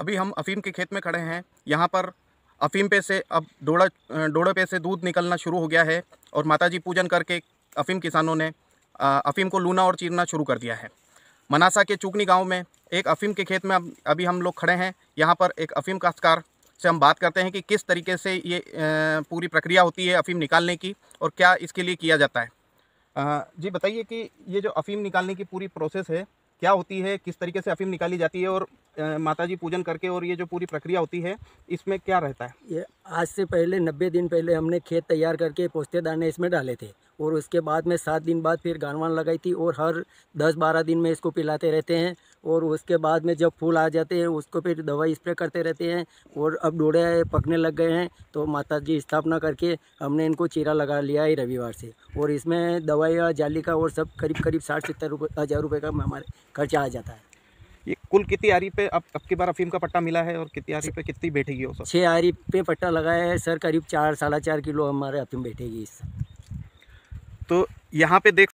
अभी हम अफीम के खेत में खड़े हैं यहाँ पर अफीम पे से अब डोड़ा डोड़े पे से दूध निकलना शुरू हो गया है और माताजी पूजन करके अफीम किसानों ने अफीम को लूना और चीरना शुरू कर दिया है मनासा के चुकनी गांव में एक अफीम के खेत में अब अभी हम लोग खड़े हैं यहाँ पर एक अफीम काश्तकार से हम बात करते हैं कि किस तरीके से ये पूरी प्रक्रिया होती है अफीम निकालने की और क्या इसके लिए किया जाता है जी बताइए कि ये जो अफीम निकालने की पूरी प्रोसेस है क्या होती है किस तरीके से अफीम निकाली जाती है और माता जी पूजन करके और ये जो पूरी प्रक्रिया होती है इसमें क्या रहता है ये आज से पहले नब्बे दिन पहले हमने खेत तैयार करके पोस्ते दाने इसमें डाले थे और उसके बाद में सात दिन बाद फिर गानवान लगाई थी और हर दस बारह दिन में इसको पिलाते रहते हैं और उसके बाद में जब फूल आ जाते हैं उसको फिर दवाई स्प्रे करते रहते हैं और अब डोड़े पकने लग गए हैं तो माता जी स्थापना करके हमने इनको चीरा लगा लिया है रविवार से और इसमें दवाई जाली का और सब करीब करीब साठ सत्तर रुपये हज़ार रुपये का हमारे खर्चा आ जाता है ये कुल कितनी आरी पे अब अब की बार अफीम का पट्टा मिला है और कितनी आरी पे कितनी बैठेगी हो सर छः आरी पे पट्टा लगाया है सर करीब चार साढ़ा चार किलो हमारे अफीम बैठेगी इस तो यहाँ पे देख